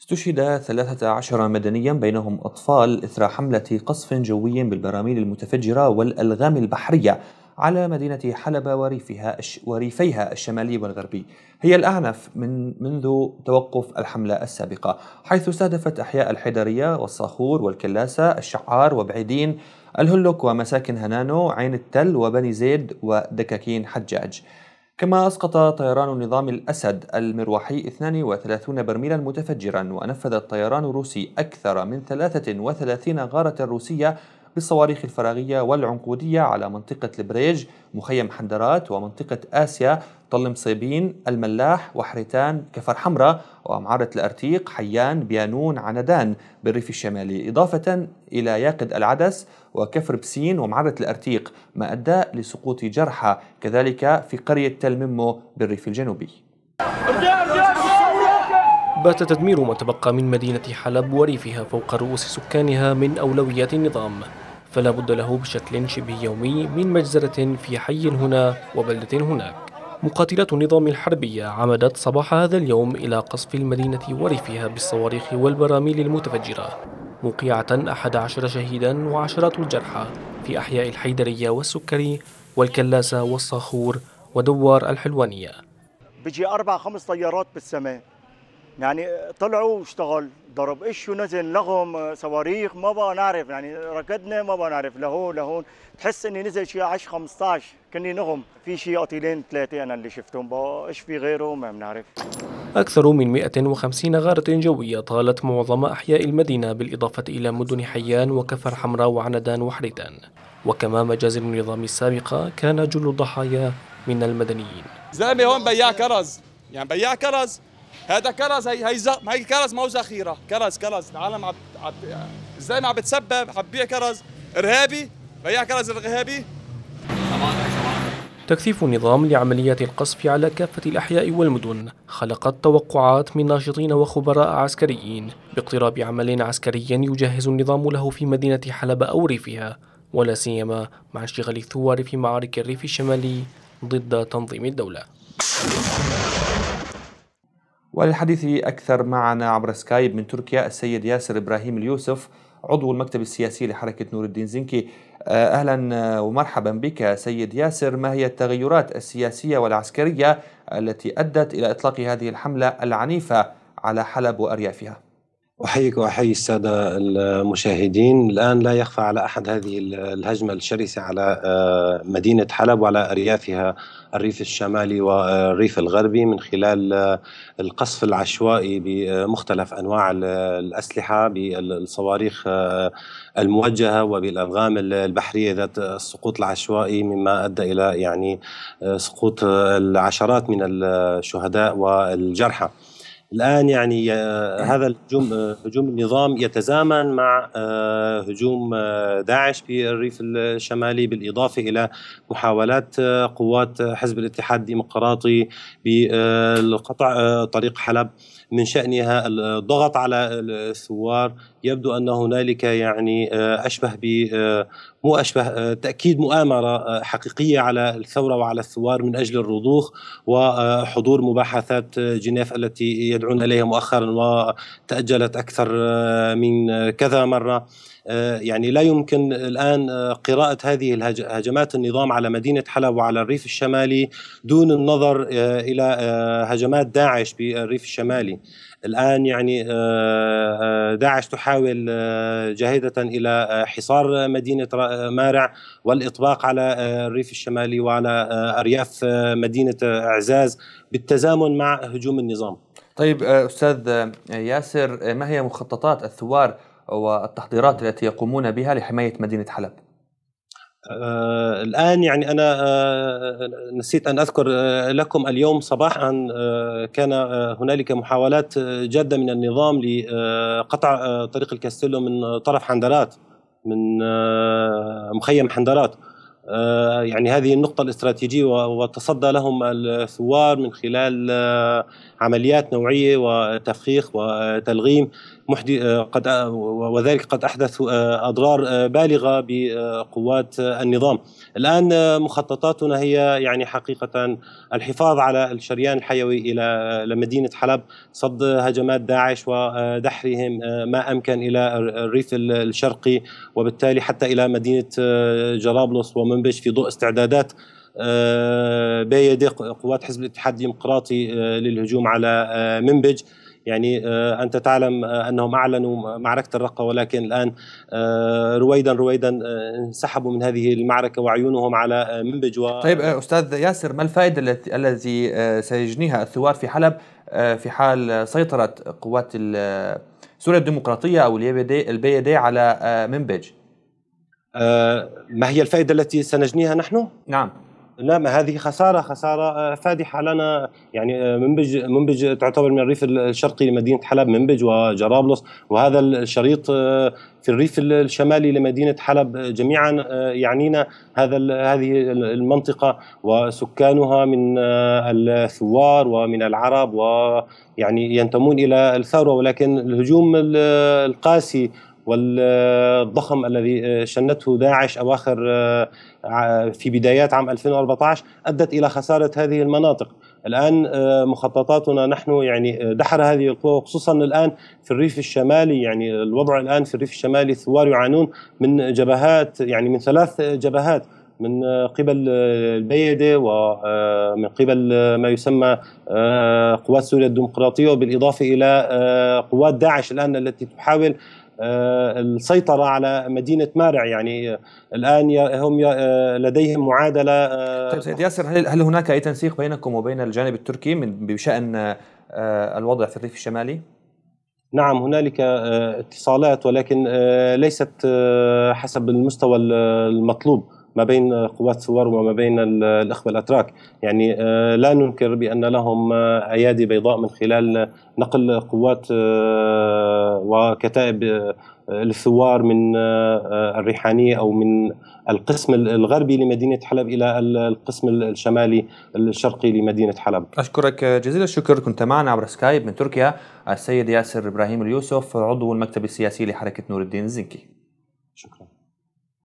استشهد 13 مدنيا بينهم أطفال إثر حملة قصف جوي بالبراميل المتفجرة والألغام البحرية على مدينة حلب وريفها وريفيها الشمالي والغربي هي الأعنف من منذ توقف الحملة السابقة حيث استهدفت أحياء الحيدرية والصخور والكلاسة الشعار وبعيدين الهلوك ومساكن هنانو عين التل وبني زيد ودكاكين حجاج كما أسقط طيران نظام الأسد المروحي 32 برميلا متفجرا ونفذ الطيران الروسي أكثر من 33 غارة روسية بالصواريخ الفراغية والعنقودية على منطقة البريج مخيم حندرات ومنطقة آسيا طل مصيبين الملاح وحريتان كفر حمراء ومعارة الأرتيق حيان بيانون عندان بالريف الشمالي إضافة إلى ياقد العدس وكفر بسين ومعرة الأرتيق ما أدى لسقوط جرحى كذلك في قرية تل بالريف الجنوبي بات تدمير ما تبقى من مدينة حلب وريفها فوق رؤوس سكانها من أولويات النظام فلا بد له بشكل شبه يومي من مجزرة في حي هنا وبلدة هناك مقاتلات النظام الحربية عمدت صباح هذا اليوم إلى قصف المدينة وريفها بالصواريخ والبراميل المتفجرة موقعة 11 شهيدا وعشرات الجرحى في أحياء الحيدرية والسكري والكلاسة والصخور ودوار الحلوانية بيجي أربع خمس طيارات بالسماء يعني طلعوا واشتغل ضرب ايش ونزل لغم آه، صواريخ ما بقى نعرف يعني ركضنا ما بقى نعرف لهون لهون تحس اني نزل شيء 10 15 كني نغم في شيء قتيلين ثلاثه انا اللي شفتهم بقى ايش في غيره ما بنعرف أكثر من 150 غارة جوية طالت معظم أحياء المدينة بالإضافة إلى مدن حيان وكفر حمراء وعندان وحريدان وكما مجازر النظام السابقة كان جل الضحايا من المدنيين زلمة هون بياع كرز يعني بياع كرز هذا كرز هي هي زغ... هي كرز مو ذخيره كرز كرز العالم عم عب... الزلمه عم بتسبب عم بيع كرز ارهابي بيع كرز ارهابي تكثيف النظام لعمليات القصف على كافة الأحياء والمدن خلقت توقعات من ناشطين وخبراء عسكريين باقتراب عمل عسكري يجهز النظام له في مدينة حلب أو ريفها ولا سيما مع انشغال الثوار في معارك الريف الشمالي ضد تنظيم الدولة وللحديث أكثر معنا عبر سكايب من تركيا السيد ياسر إبراهيم اليوسف عضو المكتب السياسي لحركة نور الدين زنكي آه، أهلا آه، ومرحبا بك سيد ياسر ما هي التغيرات السياسية والعسكرية التي أدت إلى إطلاق هذه الحملة العنيفة على حلب وأريافها؟ أحييك وأحيي السادة المشاهدين الآن لا يخفى على أحد هذه الهجمة الشرسة على آه، مدينة حلب وعلى أريافها الريف الشمالي والريف الغربي من خلال آه، القصف العشوائي بمختلف انواع الاسلحه بالصواريخ آه، الموجهه وبالالغام البحريه ذات السقوط العشوائي مما ادى الى يعني سقوط العشرات من الشهداء والجرحى. الان يعني آه، نعم. هذا الهجوم آه، هجوم النظام يتزامن مع آه، هجوم داعش في الريف الشمالي بالاضافه الى محاولات قوات حزب الاتحاد الديمقراطي بقطع طريق حلب من شانها الضغط على الثوار يبدو ان هنالك يعني اشبه ب مو أشبه آه، تأكيد مؤامرة آه، حقيقية على الثورة وعلى الثوار من أجل الرضوخ وحضور آه، مباحثات جنيف التي يدعون إليها مؤخرا وتأجلت أكثر من كذا مرة آه، يعني لا يمكن الآن آه، قراءة هذه هجمات النظام على مدينة حلب وعلى الريف الشمالي دون النظر آه، إلى هجمات داعش بالريف الشمالي الآن يعني داعش تحاول جاهدة إلى حصار مدينة مارع والإطباق على الريف الشمالي وعلى أرياف مدينة إعزاز بالتزامن مع هجوم النظام طيب أستاذ ياسر ما هي مخططات الثوار والتحضيرات التي يقومون بها لحماية مدينة حلب آه، الآن يعني أنا آه، آه، نسيت أن أذكر لكم اليوم صباحا كان هنالك محاولات جادة من النظام لقطع طريق الكاستيلو من طرف حندرات من مخيم حندرات آه، يعني هذه النقطة الاستراتيجية وتصدى لهم الثوار من خلال آه، عمليات نوعية وتفخيخ وتلغيم آه، قد وذلك قد أحدث أضرار بالغة بقوات النظام الآن مخططاتنا هي يعني حقيقة الحفاظ على الشريان الحيوي إلى مدينة حلب صد هجمات داعش ودحرهم ما أمكن إلى الريف الشرقي وبالتالي حتى إلى مدينة جرابلس ومن منبش في ضوء استعدادات آه، بيد قوات حزب الاتحاد الديمقراطي آه، للهجوم على آه، منبج يعني انت تعلم انهم اعلنوا معركه الرقه ولكن الان رويدا رويدا انسحبوا من هذه المعركه وعيونهم على منبج و... طيب استاذ ياسر ما الفائده التي سيجنيها الثوار في حلب في حال سيطرت قوات سوريا الديمقراطيه او البي دي على منبج؟ آه، ما هي الفائدة التي سنجنيها نحن؟ نعم نعم هذه خسارة خسارة آه، فادحة لنا يعني آه، منبج منبج تعتبر من الريف الشرقي لمدينة حلب منبج وجرابلس وهذا الشريط في الريف الشمالي لمدينة حلب جميعا يعنينا هذا هذه المنطقة وسكانها من الثوار ومن العرب ويعني ينتمون إلى الثورة ولكن الهجوم القاسي والضخم الذي آه، شنته داعش اواخر آه، في بدايات عام 2014 ادت الى خساره هذه المناطق. الان آه، مخططاتنا نحن يعني دحر هذه القوى خصوصا الان في الريف الشمالي يعني الوضع الان في الريف الشمالي الثوار يعانون من جبهات يعني من ثلاث جبهات من قبل البيدة ومن قبل ما يسمى قوات سوريا الديمقراطية وبالاضافه إلى قوات داعش الآن التي تحاول آه، السيطرة على مدينة مارع يعني الآن هم آه، لديهم معادلة آه، طيب سيد ياسر هل, هناك أي تنسيق بينكم وبين الجانب التركي من بشأن الوضع في الريف الشمالي؟ نعم هنالك اتصالات ولكن ليست حسب المستوى المطلوب ما بين قوات الثوار وما بين الإخوة الأتراك يعني آه، لا ننكر بأن لهم آه، أيادي بيضاء من خلال نقل قوات آه، وكتائب الثوار من الريحانية أو من القسم الغربي لمدينة حلب إلى القسم الشمالي الشرقي لمدينة حلب أشكرك جزيل الشكر كنت معنا عبر سكايب من تركيا السيد ياسر إبراهيم اليوسف عضو المكتب السياسي لحركة نور الدين الزنكي شكرا